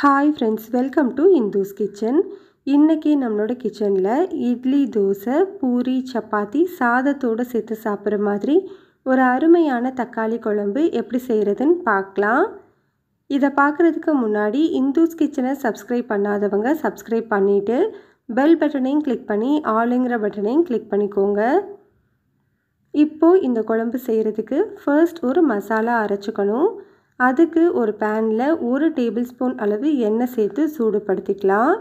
hi friends welcome to Indus kitchen இன்றைக்கி நம்மளோட கிச்சனில் இட்லி தோசை பூரி சப்பாத்தி சாதத்தோடு சேர்த்து சாப்பிட்ற மாதிரி ஒரு அருமையான தக்காளி குழம்பு எப்படி செய்கிறதுன்னு பார்க்கலாம் இதை பார்க்குறதுக்கு முன்னாடி இந்துஸ் கிச்சனை சப்ஸ்கிரைப் பண்ணாதவங்க சப்ஸ்கிரைப் பண்ணிவிட்டு பெல் பட்டனையும் கிளிக் பண்ணி ஆளுங்கிற பட்டனையும் கிளிக் பண்ணிக்கோங்க இப்போது இந்த குழம்பு செய்கிறதுக்கு ஃபர்ஸ்ட் ஒரு மசாலா அரைச்சிக்கணும் அதுக்கு ஒரு பேனில் ஒரு டேபிள் ஸ்பூன் அளவு எண்ணெய் சேர்த்து சூடுபடுத்திக்கலாம்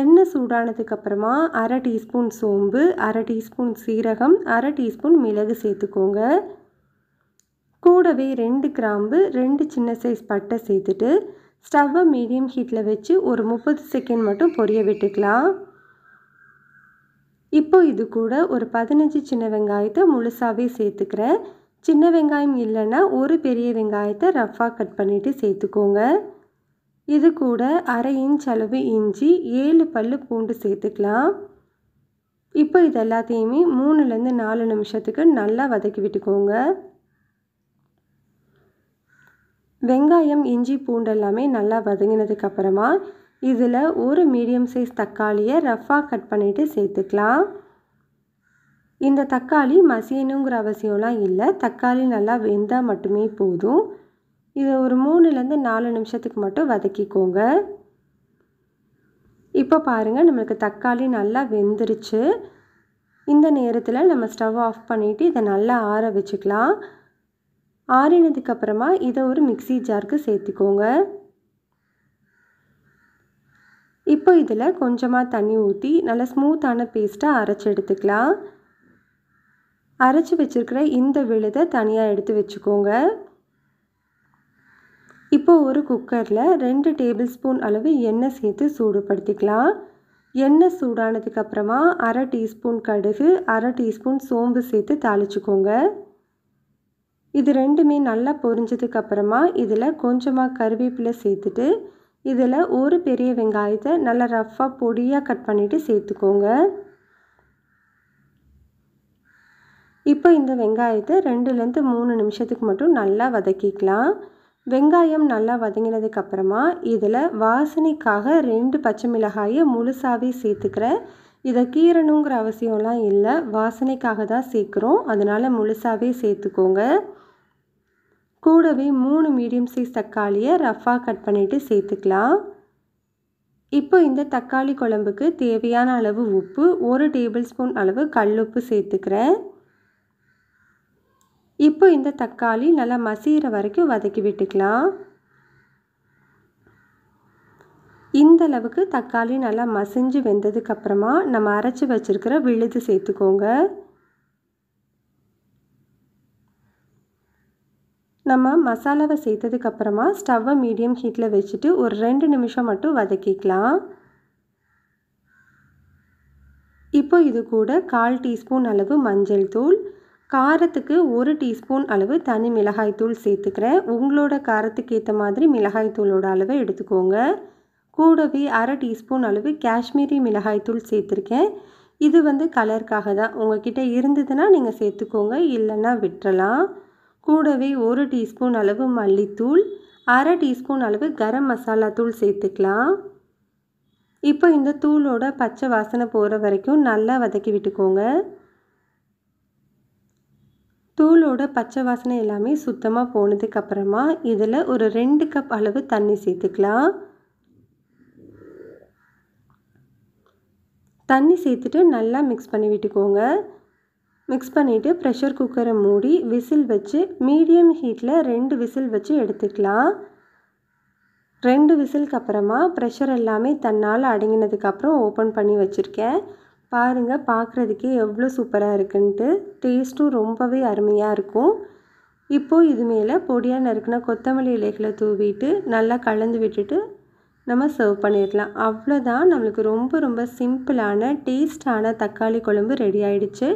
எண்ணெய் சூடானதுக்கப்புறமா அரை டீஸ்பூன் சோம்பு அரை டீஸ்பூன் சீரகம் அரை டீஸ்பூன் மிளகு சேர்த்துக்கோங்க கூடவே ரெண்டு கிராம்பு ரெண்டு சின்ன சைஸ் பட்டை சேர்த்துட்டு ஸ்டவ்வை மீடியம் ஹீட்டில் வச்சு ஒரு முப்பது செகண்ட் மட்டும் பொரிய விட்டுக்கலாம் இப்போ இது கூட ஒரு பதினஞ்சு சின்ன வெங்காயத்தை முழுசாகவே சேர்த்துக்கிறேன் சின்ன வெங்காயம் இல்லைன்னா ஒரு பெரிய வெங்காயத்தை ரஃப்பாக கட் பண்ணிவிட்டு சேர்த்துக்கோங்க இது கூட அரை இன்ச் அளவு இஞ்சி ஏழு பல் பூண்டு சேர்த்துக்கலாம் இப்போ இது எல்லாத்தையுமே மூணுலேருந்து நாலு நிமிஷத்துக்கு நல்லா வதக்கி விட்டுக்கோங்க வெங்காயம் இஞ்சி பூண்டு எல்லாமே நல்லா வதங்கினதுக்கப்புறமா இதில் ஒரு மீடியம் சைஸ் தக்காளியை ரஃப்பாக கட் பண்ணிவிட்டு சேர்த்துக்கலாம் இந்த தக்காளி மசியணுங்கிற அவசியம்லாம் இல்லை தக்காளி நல்லா வெந்தால் மட்டுமே போதும் இதை ஒரு மூணுலேருந்து நாலு நிமிஷத்துக்கு மட்டும் வதக்கிக்கோங்க இப்போ பாருங்கள் நம்மளுக்கு தக்காளி நல்லா வெந்துருச்சு இந்த நேரத்தில் நம்ம ஸ்டவ் ஆஃப் பண்ணிவிட்டு இதை நல்லா ஆற வச்சுக்கலாம் ஆறினதுக்கப்புறமா இதை ஒரு மிக்சி ஜாருக்கு சேர்த்துக்கோங்க இப்போ இதில் கொஞ்சமாக தண்ணி ஊற்றி நல்லா ஸ்மூத்தான பேஸ்ட்டாக அரைச்சி எடுத்துக்கலாம் அரைச்சி வச்சுருக்கிற இந்த விழுதை தனியாக எடுத்து வச்சுக்கோங்க இப்போ ஒரு குக்கரில் ரெண்டு டேபிள் ஸ்பூன் அளவு எண்ணெய் சேர்த்து சூடுபடுத்திக்கலாம் எண்ணெய் சூடானதுக்கப்புறமா அரை டீஸ்பூன் கடுகு அரை டீஸ்பூன் சோம்பு சேர்த்து தாளிச்சுக்கோங்க இது ரெண்டுமே நல்லா பொரிஞ்சதுக்கப்புறமா இதில் கொஞ்சமாக கருவேப்பிலை சேர்த்துட்டு இதில் ஒரு பெரிய வெங்காயத்தை நல்லா ரஃப்பாக பொடியாக கட் பண்ணிவிட்டு சேர்த்துக்கோங்க இப்போ இந்த வெங்காயத்தை ரெண்டுலேருந்து மூணு நிமிஷத்துக்கு மட்டும் நல்லா வதக்கிக்கலாம் வெங்காயம் நல்லா வதங்கினதுக்கப்புறமா இதில் வாசனைக்காக ரெண்டு பச்சை மிளகாயை முழுசாகவே சேர்த்துக்கிறேன் இதை கீரணுங்கிற அவசியம்லாம் இல்லை வாசனைக்காக தான் சேர்க்குறோம் அதனால் முழுசாகவே சேர்த்துக்கோங்க கூடவே மூணு மீடியம் சைஸ் தக்காளியை ரஃப்பாக கட் பண்ணிவிட்டு சேர்த்துக்கலாம் இப்போ இந்த தக்காளி குழம்புக்கு தேவையான அளவு உப்பு ஒரு டேபிள் ஸ்பூன் அளவு கல் உப்பு சேர்த்துக்கிறேன் இப்போ இந்த தக்காளி நல்லா மசிகிற வரைக்கும் வதக்கி விட்டுக்கலாம் இந்த அளவுக்கு தக்காளி நல்லா மசிஞ்சு வெந்ததுக்கப்புறமா நம்ம அரைச்சி வச்சுருக்கிற விழுது சேர்த்துக்கோங்க நம்ம மசாலாவை சேர்த்ததுக்கப்புறமா ஸ்டவ்வை மீடியம் ஹீட்டில் வச்சுட்டு ஒரு ரெண்டு நிமிஷம் மட்டும் வதக்கிக்கலாம் இப்போ இது கூட கால் டீஸ்பூன் அளவு மஞ்சள் தூள் காரத்துக்கு ஒரு டீஸ்பூன் அளவு தனி மிளகாய்த்தூள் சேர்த்துக்கிறேன் உங்களோட காரத்துக்கு ஏற்ற மாதிரி மிளகாய்த்தூளோட அளவை எடுத்துக்கோங்க கூடவே அரை டீஸ்பூன் அளவு காஷ்மீரி மிளகாய்த்தூள் சேர்த்துருக்கேன் இது வந்து கலருக்காக தான் உங்ககிட்ட இருந்ததுன்னா நீங்கள் சேர்த்துக்கோங்க இல்லைன்னா விட்டுறலாம் கூடவே ஒரு டீஸ்பூன் அளவு மல்லித்தூள் அரை டீஸ்பூன் அளவு கரம் மசாலா தூள் சேர்த்துக்கலாம் இப்போ இந்த தூளோட பச்சை வாசனை போகிற வரைக்கும் நல்லா வதக்கி விட்டுக்கோங்க தூளோட பச்சை வாசனை எல்லாமே சுத்தமாக போனதுக்கப்புறமா இதில் ஒரு ரெண்டு கப் அளவு தண்ணி சேர்த்துக்கலாம் தண்ணி சேர்த்துட்டு நல்லா மிக்ஸ் பண்ணி விட்டுக்கோங்க மிக்ஸ் பண்ணிவிட்டு ப்ரெஷர் குக்கரை மூடி விசில் வச்சு மீடியம் ஹீட்டில் ரெண்டு விசில் வச்சு எடுத்துக்கலாம் ரெண்டு விசிலுக்கு அப்புறமா ப்ரெஷர் எல்லாமே தன்னால் அடங்கினதுக்கப்புறம் ஓப்பன் பண்ணி வச்சுருக்கேன் பாருங்கள் பார்க்குறதுக்கே எவ்வளோ சூப்பராக இருக்குன்ட்டு டேஸ்ட்டும் ரொம்பவே அருமையாக இருக்கும் இப்போது இது மேலே பொடியாக நறுக்குனா கொத்தமல்லி இலைகளை தூவிட்டு நல்லா கலந்து விட்டுட்டு நம்ம சர்வ் பண்ணிடலாம் அவ்வளோதான் நம்மளுக்கு ரொம்ப ரொம்ப சிம்பிளான டேஸ்டான தக்காளி குழம்பு ரெடி ஆகிடுச்சு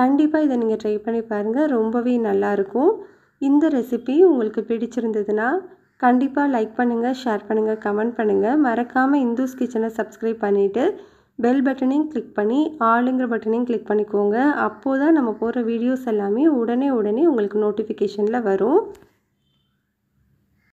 கண்டிப்பாக இதை நீங்கள் ட்ரை பண்ணி பாருங்கள் ரொம்பவே நல்லாயிருக்கும் இந்த ரெசிபி உங்களுக்கு பிடிச்சிருந்ததுன்னா கண்டிப்பாக லைக் பண்ணுங்கள் ஷேர் பண்ணுங்கள் கமெண்ட் பண்ணுங்கள் மறக்காமல் இந்துஸ் கிச்சனை சப்ஸ்கிரைப் பண்ணிவிட்டு பெல் பட்டனையும் கிளிக் பண்ணி ஆளுங்கிற பட்டனையும் கிளிக் பண்ணிக்கோங்க அப்போது தான் நம்ம போகிற வீடியோஸ் எல்லாமே உடனே உடனே உங்களுக்கு நோட்டிஃபிகேஷனில் வரும்